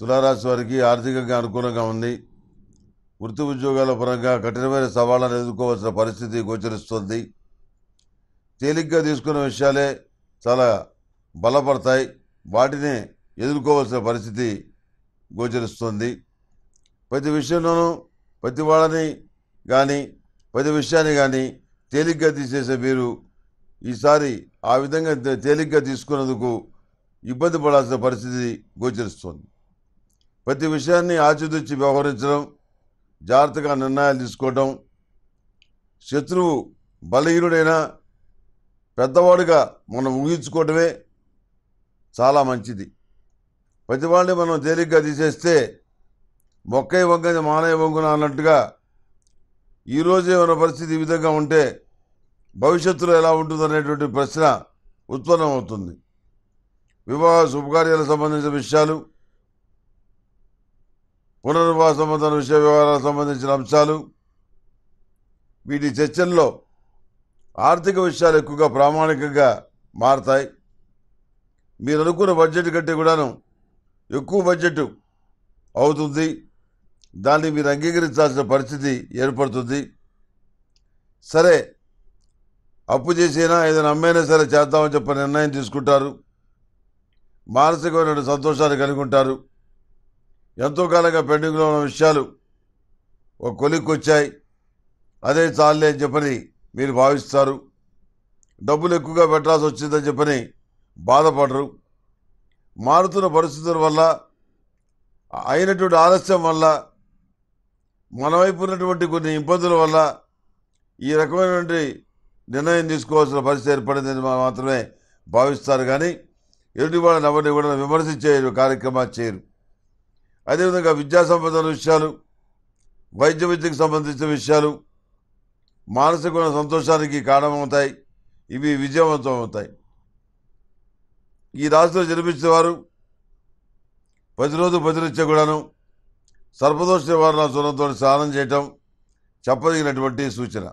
తులారాశి వారికి ఆర్థికంగా అనుకూలంగా ఉంది వృత్తి ఉద్యోగాల పరంగా కఠినమైన సవాళ్ళను ఎదుర్కోవాల్సిన పరిస్థితి గోచరిస్తుంది తేలిగ్గా తీసుకున్న విషయాలే చాలా బలపడతాయి వాటిని ఎదుర్కోవాల్సిన పరిస్థితి గోచరిస్తుంది ప్రతి విషయంలోనూ ప్రతి వాళ్ళని కానీ ప్రతి విషయాన్ని కానీ తేలిగ్గా తీసేసే మీరు ఈసారి ఆ విధంగా తేలిగ్గా తీసుకున్నందుకు ఇబ్బంది పడాల్సిన పరిస్థితి గోచరిస్తుంది ప్రతి విషయాన్ని ఆచితూచి వ్యవహరించడం జాగ్రత్తగా నిర్ణయాలు తీసుకోవడం శత్రువు బలహీనుడైనా పెద్దవాడుగా మనం ఊహించుకోవడమే చాలా మంచిది ప్రతి వాళ్ళని మనం తేలిగ్గా తీసేస్తే మొక్కై వంగది మానయ్య వంగున అన్నట్టుగా ఈరోజు మన పరిస్థితి ఈ విధంగా ఉంటే భవిష్యత్తులో ఎలా ఉంటుందనేటువంటి ప్రశ్న ఉత్పన్నమవుతుంది వివాహ శుభకార్యాలకు సంబంధించిన విషయాలు పునర్వాసము తన విషయ వ్యవహారాలకు సంబంధించిన అంశాలు వీటి చర్చల్లో ఆర్థిక విషయాలు ఎక్కువగా ప్రామాణికంగా మారతాయి మీరు అనుకున్న బడ్జెట్ కంటే కూడాను ఎక్కువ బడ్జెట్ అవుతుంది దాన్ని మీరు అంగీకరించాల్సిన పరిస్థితి ఏర్పడుతుంది సరే అప్పు చేసినా ఏదైనా అమ్మైనా సరే చేద్దామని చెప్పి నిర్ణయం తీసుకుంటారు మానసికమైన సంతోషాన్ని కలిగి ఉంటారు ఎంతో కాలంగా పెండింగ్లో ఉన్న విషయాలు ఒక కొలిక్కి వచ్చాయి అదే చాలే అని చెప్పని మీరు భావిస్తారు డబ్బులు ఎక్కువగా పెట్టాల్సి వచ్చిందని చెప్పని బాధపడరు మారుతున్న పరిస్థితుల వల్ల అయినటువంటి ఆలస్యం వల్ల మన వైపు ఉన్నటువంటి కొన్ని ఇబ్బందుల వల్ల ఈ రకమైనటువంటి నిర్ణయం తీసుకోవాల్సిన పరిస్థితి ఏర్పడిందని మాత్రమే భావిస్తారు కానీ ఎదుటి వాళ్ళని ఎవరిని కూడా విమర్శించే కార్యక్రమాలు చేయరు అదేవిధంగా విద్యా సంబంధమైన విషయాలు వైద్య విద్యకు సంబంధించిన విషయాలు మానసికమైన సంతోషానికి కారణమవుతాయి ఇవి విజయవంతం అవుతాయి ఈ రాశిలో జన్మించిన వారు ప్రతిరోజు ప్రతినిత్య కూడాను సర్పదోష నివారణ సునంతో స్నానం చేయటం చెప్పదగినటువంటి సూచన